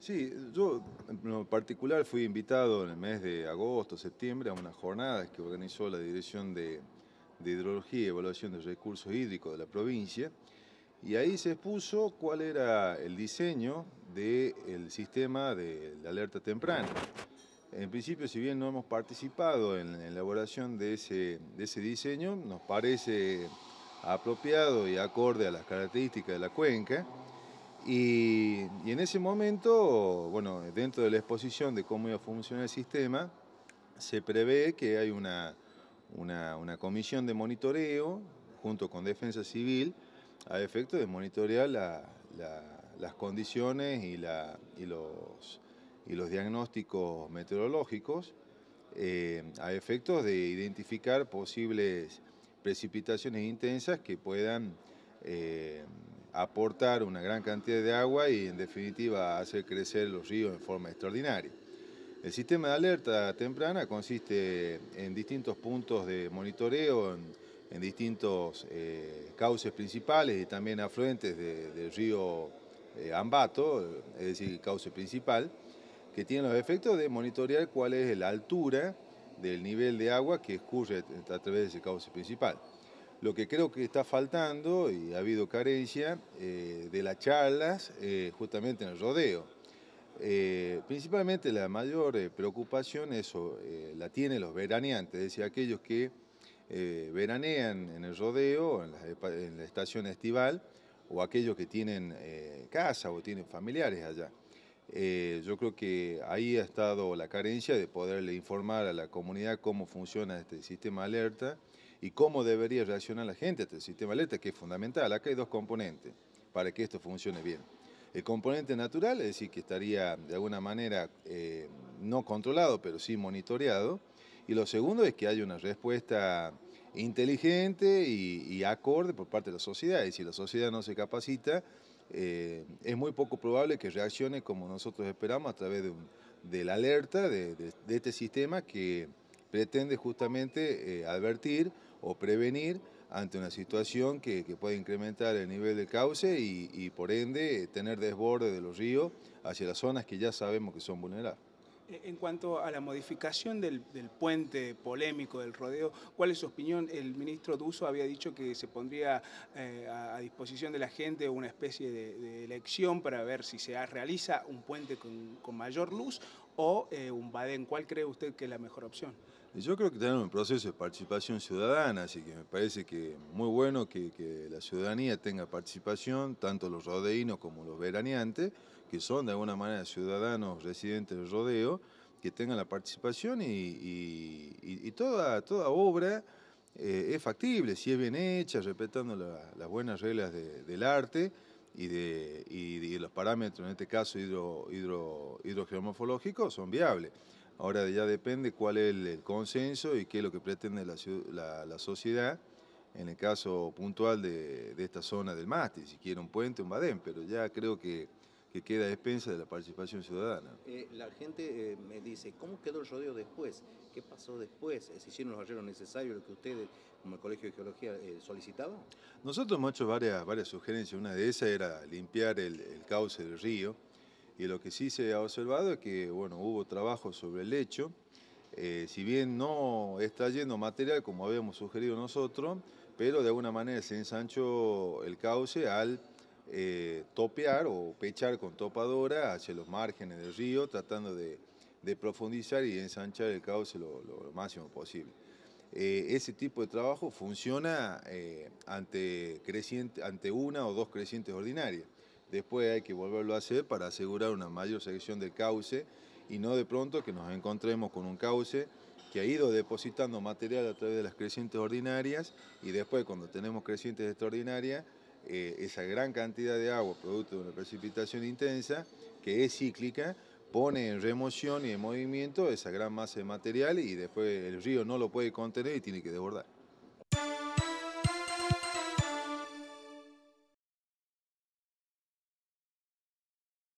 Sí, yo en particular fui invitado en el mes de agosto, septiembre, a unas jornadas que organizó la Dirección de, Hidrología y Evaluación de Recursos Hídricos de la provincia, y ahí se expuso cuál era el diseño del sistema de alerta temprana. En principio, si bien no hemos participado en la elaboración de ese diseño, nos parece apropiado y acorde a las características de la cuenca, y, en ese momento, bueno, dentro de la exposición de cómo iba a funcionar el sistema, se prevé que hay una, una, comisión de monitoreo junto con Defensa Civil a efecto de monitorear las condiciones y, la, los, y los diagnósticos meteorológicos eh, a efectos de identificar posibles precipitaciones intensas que puedan eh, aportar una gran cantidad de agua y en definitiva hacer crecer los ríos en forma extraordinaria. El sistema de alerta temprana consiste en distintos puntos de monitoreo, en, distintos eh, cauces principales y también afluentes del río eh, Ambato, es decir, el cauce principal, que tiene los efectos de monitorear cuál es la altura del nivel de agua que escurre a través de ese cauce principal. Lo que creo que está faltando, y ha habido carencia, eh, de las charlas eh, justamente en el rodeo. Eh, principalmente la mayor preocupación eso, la tienen los veraneantes, es decir, aquellos que veranean en el rodeo, en la, estación estival, o aquellos que tienen casa o tienen familiares allá. yo creo que ahí ha estado la carencia de poderle informar a la comunidad cómo funciona este sistema de alerta y cómo debería reaccionar la gente ante el sistema alerta, que es fundamental. Acá hay dos componentes para que esto funcione bien. El componente natural, es decir, que estaría de alguna manera eh, no controlado, pero sí monitoreado. Y lo segundo es que haya una respuesta inteligente y, acorde por parte de la sociedad. Y si la sociedad no se capacita, eh, es muy poco probable que reaccione como nosotros esperamos a través de, la alerta de, este sistema que pretende justamente eh, advertir o prevenir ante una situación que, puede incrementar el nivel del cauce y, y por ende tener desborde de los ríos hacia las zonas que ya sabemos que son vulnerables. Eh, en cuanto a la modificación del, puente polémico del rodeo, ¿cuál es su opinión? El ministro Duso había dicho que se pondría eh, a disposición de la gente una especie de, elección para ver si se realiza un puente con, mayor luz o eh, un badén, ¿Cuál cree usted que es la mejor opción? Yo creo que tenemos un proceso de participación ciudadana, así que me parece que muy bueno que, la ciudadanía tenga participación, tanto los rodeínos como los veraneantes que son de alguna manera ciudadanos residentes del rodeo, que tengan la participación y, toda, toda obra eh, es factible, si es bien hecha, respetando las buenas reglas del arte y de, los parámetros, en este caso hidro, hidrogeomorfológicos, son viables. Ahora ya depende cuál es el, consenso y qué es lo que pretende la, sociedad en el caso puntual de, esta zona del Máster, si quiere un puente, un badén, pero ya creo que que queda a de la participación ciudadana. Eh, la gente eh, me dice, ¿cómo quedó el rodeo después? ¿Qué pasó después? Eh, ¿Se hicieron los arreglos necesarios, lo que ustedes, como el Colegio de Geología, solicitaban? Nosotros hemos hecho varias, varias sugerencias. Una de esas era limpiar el, cauce del río. Y lo que sí se ha observado es que bueno, hubo trabajo sobre el lecho. si bien no está yendo material como habíamos sugerido nosotros, pero de alguna manera se ensanchó el cauce al eh, topear o pechar con topadora hacia los márgenes del río, tratando de, profundizar y ensanchar el cauce lo, máximo posible. Eh, ese tipo de trabajo funciona eh, ante, ante una o dos crecientes ordinarias. Después hay que volverlo a hacer para asegurar una mayor sección del cauce y no de pronto que nos encontremos con un cauce que ha ido depositando material a través de las crecientes ordinarias y después cuando tenemos crecientes extraordinarias eh, esa gran cantidad de agua producto de una precipitación intensa, que es cíclica, pone en remoción y en movimiento esa gran masa de material y después el río no lo puede contener y tiene que desbordar.